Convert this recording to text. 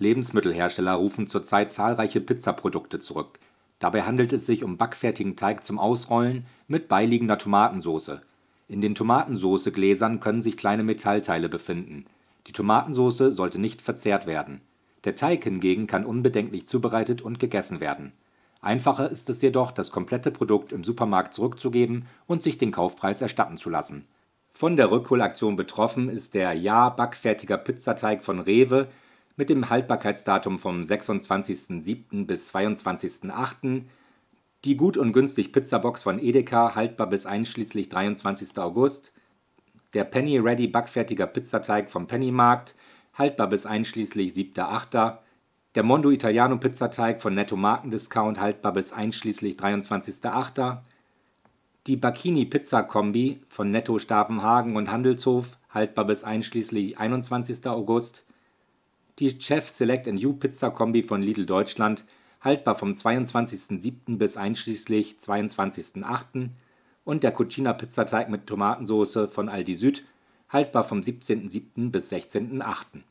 Lebensmittelhersteller rufen zurzeit zahlreiche Pizzaprodukte zurück. Dabei handelt es sich um backfertigen Teig zum Ausrollen mit beiliegender Tomatensoße. In den Tomatensoßegläsern können sich kleine Metallteile befinden. Die Tomatensoße sollte nicht verzehrt werden. Der Teig hingegen kann unbedenklich zubereitet und gegessen werden. Einfacher ist es jedoch, das komplette Produkt im Supermarkt zurückzugeben und sich den Kaufpreis erstatten zu lassen. Von der Rückholaktion betroffen ist der Ja backfertiger Pizzateig von Rewe mit dem Haltbarkeitsdatum vom 26.07. bis 22.08., die Gut und Günstig Pizzabox von Edeka haltbar bis einschließlich 23. August, der Penny Ready backfertiger Pizzateig vom Pennymarkt haltbar bis einschließlich 7.08., der Mondo Italiano Pizzateig von Netto Markendiscount haltbar bis einschließlich 23.08., die Bacchini Pizza Kombi von Netto Stavenhagen und Handelshof haltbar bis einschließlich 21. August die Chef Select and You Pizza Kombi von Lidl Deutschland, haltbar vom 22.07. bis einschließlich 22.08. und der Cucina Pizzateig mit Tomatensoße von Aldi Süd, haltbar vom 17.07. bis 16.08.